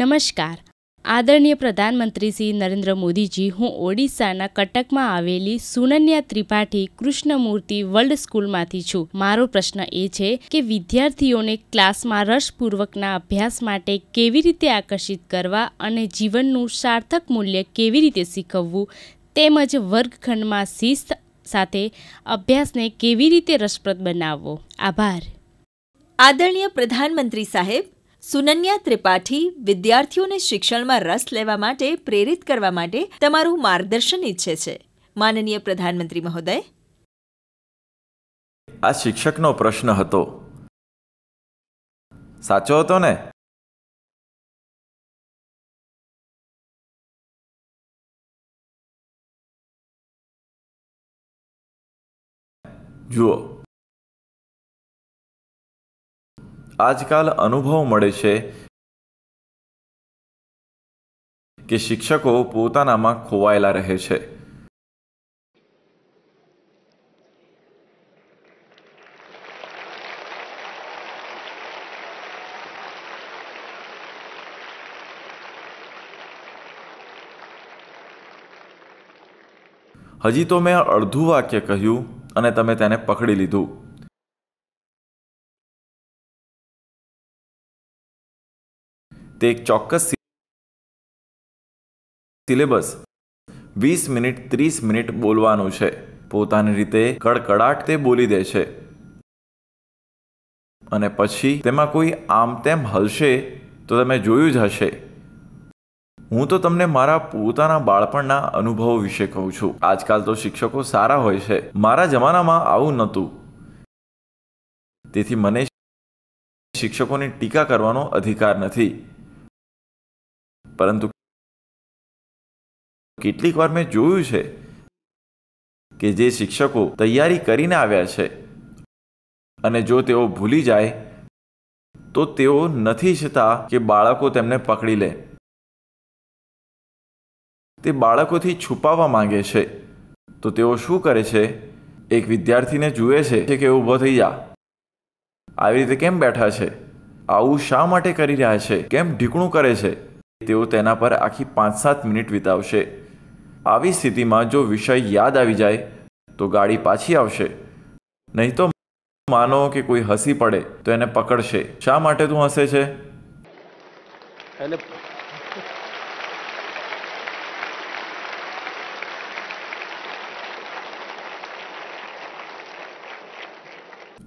નમસ્કાર આદરણીય પ્રધાનમંત્રી શ્રી નરેન્દ્ર મોદીજી હું ઓડિશાના કટકમાં આવેલી સુનન્યા ત્રિપાઠી કૃષ્ણમૂર્તિ વર્લ્ડ સ્કૂલમાંથી છું મારો પ્રશ્ન એ છે કે વિદ્યાર્થીઓને ક્લાસમાં રસપૂર્વકના અભ્યાસ માટે કેવી રીતે આકર્ષિત કરવા અને જીવનનું સાર્થક મૂલ્ય કેવી રીતે શીખવવું તેમજ વર્ગખંડમાં શિસ્ત સાથે અભ્યાસને કેવી રીતે રસપ્રદ બનાવવો આભાર આદરણીય પ્રધાનમંત્રી સાહેબ સુનન્યા ત્રિપાઠી વિદ્યાર્થીઓને શિક્ષણમાં રસ લેવા માટે પ્રેરિત કરવા માટે તમારું માર્ગદર્શન ઈચ્છે છે માનનીય પ્રધાનમંત્રી મહોદય આ શિક્ષકનો પ્રશ્ન હતો સાચો હતો ને જુઓ આજકાલ અનુભવ મળે છે કે શિક્ષકો પોતાનામાં ખોવાયેલા રહે છે હજી તો મેં અડધું વાક્ય કહ્યું અને તમે તેને પકડી લીધું તે એક ચોક્કસ સિલેબસ વીસ મિનિટ ત્રીસ મિનિટ બોલવાનું છે પોતાની રીતે કડકડાટ તે બોલી દે છે અને પછી તેમાં કોઈ આમ તેમ હલશે તો તમે જોયું જ હશે હું તો તમને મારા પોતાના બાળપણના અનુભવો વિશે કહું છું આજકાલ તો શિક્ષકો સારા હોય છે મારા જમાનામાં આવું નહોતું તેથી મને શિક્ષકોની ટીકા કરવાનો અધિકાર નથી પરંતુ કેટલીક વાર મેં જોયું છે કે જે શિક્ષકો તૈયારી કરીને આવ્યા છે અને જો તેઓ ભૂલી જાય તો તેઓ નથી છતાં કે બાળકો તેમને પકડી લે તે બાળકોથી છુપાવવા માંગે છે તો તેઓ શું કરે છે એક વિદ્યાર્થીને જુએ છે કે ઊભો થઈ જા આવી રીતે કેમ બેઠા છે આવું શા માટે કરી રહ્યા છે કેમ ઢીકણું કરે છે તેઓ તેના પર આખી પાંચ સાત મિનિટ વિતાવશે આવી સ્થિતિમાં જો વિષય યાદ આવી જાય તો ગાડી પાછી આવશે નહીં તો માનો કે કોઈ હસી પડે તો એને પકડશે શા માટે તું હસે છે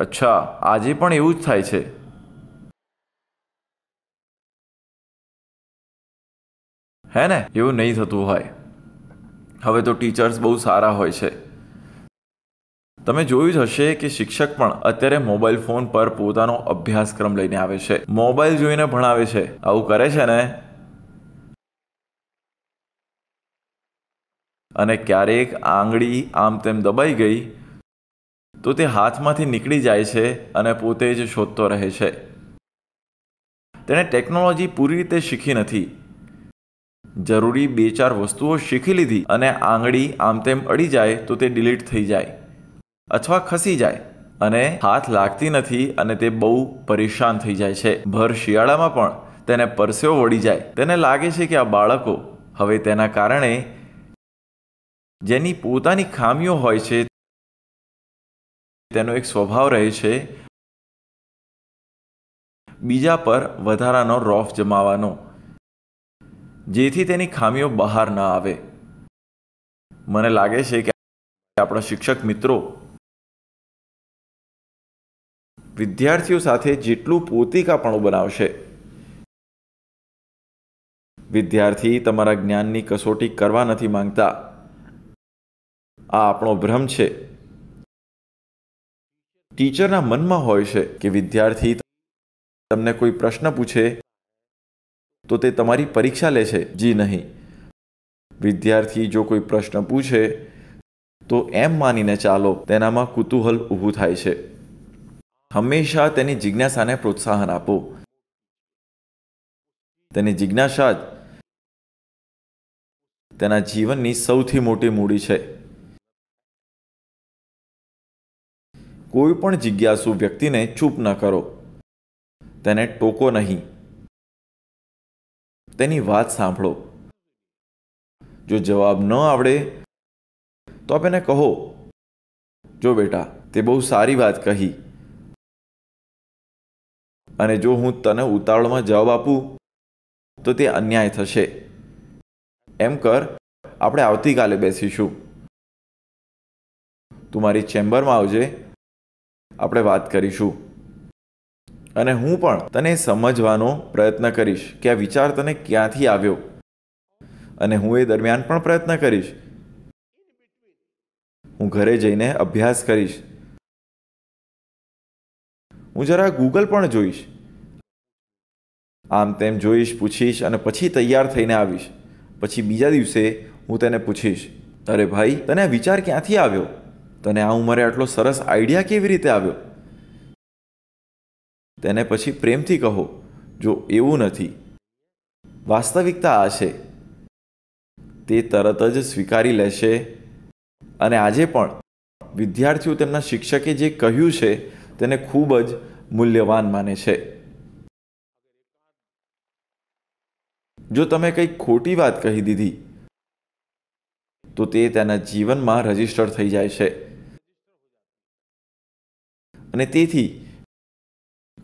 અચ્છા આજે પણ એવું જ થાય છે હે ને એવું નહીં થતું હોય હવે તો ટીચર્સ બહુ સારા હોય છે તમે જોયું જ હશે કે શિક્ષક પણ અત્યારે મોબાઈલ ફોન પર પોતાનો અભ્યાસક્રમ લઈને આવે છે મોબાઈલ જોઈને ભણાવે છે આવું કરે છે ને અને ક્યારેક આંગળી આમ તેમ દબાઈ ગઈ તો તે હાથમાંથી નીકળી જાય છે અને પોતે જ શોધતો રહે છે તેણે ટેકનોલોજી પૂરી રીતે શીખી નથી જરૂરી બે ચાર વસ્તુઓ શીખી લીધી અને આંગળી આમ તેમ અડી જાય તો તે ડિલીટ થઈ જાય અથવા ખસી જાય અને હાથ લાગતી નથી અને તે બહુ પરેશાન થઈ જાય છે ભર શિયાળામાં પણ તેને પરસેવો વળી જાય તેને લાગે છે કે આ બાળકો હવે તેના કારણે જેની પોતાની ખામીઓ હોય છે તેનો એક સ્વભાવ રહે છે બીજા પર વધારાનો રોફ જમાવાનો જેથી તેની ખામીઓ બહાર ન આવે મને લાગે છે કે આપણા શિક્ષક મિત્રો વિદ્યાર્થીઓ સાથે જેટલું પોતિકાપણું બનાવશે વિદ્યાર્થી તમારા જ્ઞાનની કસોટી કરવા નથી માંગતા આ આપણો ભ્રમ છે ટીચરના મનમાં હોય છે કે વિદ્યાર્થી તમને કોઈ પ્રશ્ન પૂછે તો તે તમારી પરીક્ષા લે છે જી નહીં વિદ્યાર્થી જો કોઈ પ્રશ્ન પૂછે તો એમ માનીને ચાલો તેનામાં કુતૂહલ ઊભું થાય છે હંમેશા તેની જિજ્ઞાસાને પ્રોત્સાહન આપો તેની જિજ્ઞાસા જ તેના જીવનની સૌથી મોટી મૂડી છે કોઈ પણ જિજ્ઞાસુ વ્યક્તિને ચૂપ ન કરો તેને ટોકો નહીં તેની વાત સાંભળો જો જવાબ ન આવડે તો આપ એને કહો જો બેટા તે બહુ સારી વાત કહી અને જો હું તને ઉતાવળમાં જવાબ આપું તો તે અન્યાય થશે એમ કર આપણે આવતીકાલે બેસીશું તું મારી ચેમ્બરમાં આવજે આપણે વાત કરીશું અને હું પણ તને સમજવાનો પ્રયત્ન કરીશ કે આ વિચાર તને ક્યાંથી આવ્યો અને હું એ દરમિયાન પણ પ્રયત્ન કરીશ હું ઘરે જઈને અભ્યાસ કરીશ હું જરા ગૂગલ પણ જોઈશ આમ તેમ જોઈશ પૂછીશ અને પછી તૈયાર થઈને આવીશ પછી બીજા દિવસે હું તેને પૂછીશ અરે ભાઈ તને આ વિચાર ક્યાંથી આવ્યો તને આ ઉંમરે આટલો સરસ આઈડિયા કેવી રીતે આવ્યો તેને પછી પ્રેમથી કહો જો એવું નથી વાસ્તવિકતા આ છે તે તરત જ સ્વીકારી લેશે અને આજે પણ વિદ્યાર્થીઓ તેમના શિક્ષકે જે કહ્યું છે તેને ખૂબ જ મૂલ્યવાન માને છે જો તમે કંઈક ખોટી વાત કહી દીધી તો તે તેના જીવનમાં રજીસ્ટર થઈ જાય છે અને તેથી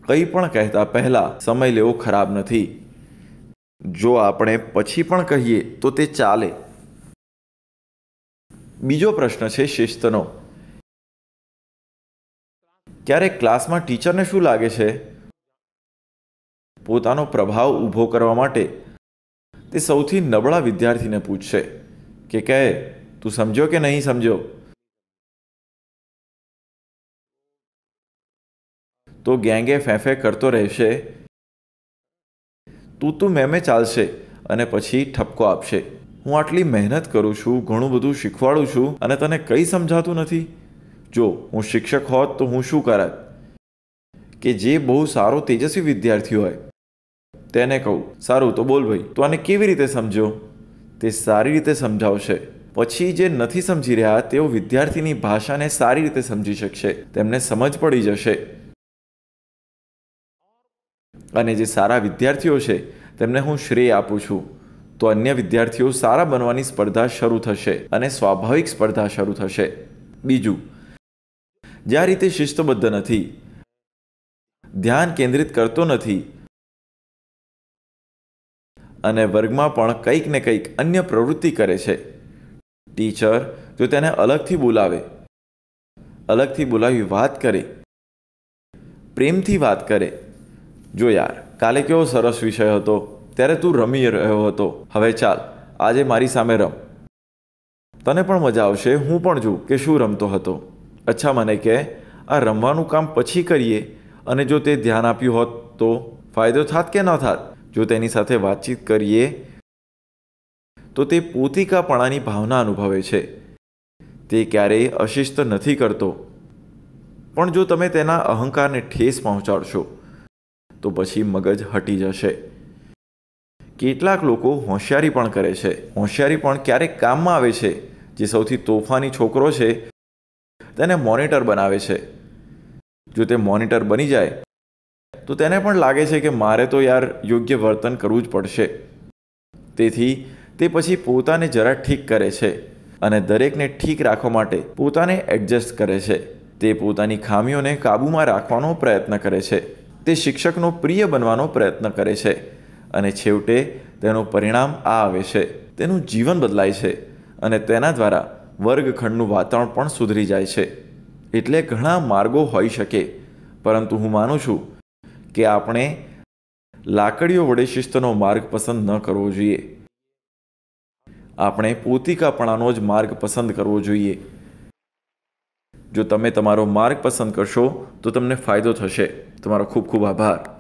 કંઈ પણ કહેતા પહેલાં સમય લેવો ખરાબ નથી જો આપણે પછી પણ કહીએ તો તે ચાલે બીજો પ્રશ્ન છે શિસ્તનો ક્યારેક ક્લાસમાં ટીચરને શું લાગે છે પોતાનો પ્રભાવ ઊભો કરવા માટે તે સૌથી નબળા વિદ્યાર્થીને પૂછશે કે કહે તું સમજો કે નહીં સમજો તો ગેંગે ફેંફે કરતો રહેશે તું તું મેમે ચાલશે અને પછી ઠપકો આપશે હું આટલી મહેનત કરું છું ઘણું બધું શીખવાડું છું અને તને કંઈ સમજાતું નથી જો હું શિક્ષક હોત તો હું શું કરત કે જે બહુ સારો તેજસ્વી વિદ્યાર્થી હોય તેને કહું સારું તો બોલ ભાઈ તું આને કેવી રીતે સમજો તે સારી રીતે સમજાવશે પછી જે નથી સમજી રહ્યા તેઓ વિદ્યાર્થીની ભાષાને સારી રીતે સમજી શકશે તેમને સમજ પડી જશે અને જે સારા વિદ્યાર્થીઓ છે તેમને હું શ્રેય આપું છું તો અન્ય વિદ્યાર્થીઓ સારા બનવાની સ્પર્ધા શરૂ થશે અને સ્વાભાવિક સ્પર્ધા શરૂ થશે બીજું જ્યાં રીતે શિસ્તબદ્ધ નથી ધ્યાન કેન્દ્રિત કરતો નથી અને વર્ગમાં પણ કંઈક ને કંઈક અન્ય પ્રવૃત્તિ કરે છે ટીચર જો તેને અલગથી બોલાવે અલગથી બોલાવી વાત કરે પ્રેમથી વાત કરે જો યાર કાલે કેવો સરસ વિષય હતો ત્યારે તું રમી રહ્યો હતો હવે ચાલ આજે મારી સામે રમ તને પણ મજા આવશે હું પણ જોઉં કે શું રમતો હતો અચ્છા મને કહે આ રમવાનું કામ પછી કરીએ અને જો તે ધ્યાન આપ્યું હોત તો ફાયદો થાત કે ન થાત જો તેની સાથે વાતચીત કરીએ તો તે પોતિકાપણાની ભાવના અનુભવે છે તે ક્યારેય અશિસ્ત નથી કરતો પણ જો તમે તેના અહંકારને ઠેસ પહોંચાડશો તો પછી મગજ હટી જશે કેટલાક લોકો હોશિયારી પણ કરે છે હોશિયારી પણ ક્યારેક કામમાં આવે છે જે સૌથી તોફાની છોકરો છે તેને મોનિટર બનાવે છે જો તે મોનિટર બની જાય તો તેને પણ લાગે છે કે મારે તો યાર યોગ્ય વર્તન કરવું જ પડશે તેથી તે પછી પોતાને જરા ઠીક કરે છે અને દરેકને ઠીક રાખવા માટે પોતાને એડજસ્ટ કરે છે તે પોતાની ખામીઓને કાબૂમાં રાખવાનો પ્રયત્ન કરે છે તે શિક્ષકનો પ્રિય બનવાનો પ્રયત્ન કરે છે અને છેવટે તેનું પરિણામ આ આવે છે તેનું જીવન બદલાય છે અને તેના દ્વારા વર્ગખંડનું વાતાવરણ પણ સુધરી જાય છે એટલે ઘણા માર્ગો હોઈ શકે પરંતુ હું માનું છું કે આપણે લાકડીઓ વડે શિસ્તનો માર્ગ પસંદ ન કરવો જોઈએ આપણે પોતિકાપણાનો જ માર્ગ પસંદ કરવો જોઈએ જો તમે તમારો માર્ગ પસંદ કરશો તો તમને ફાયદો થશે તમારો ખૂબ ખૂબ આભાર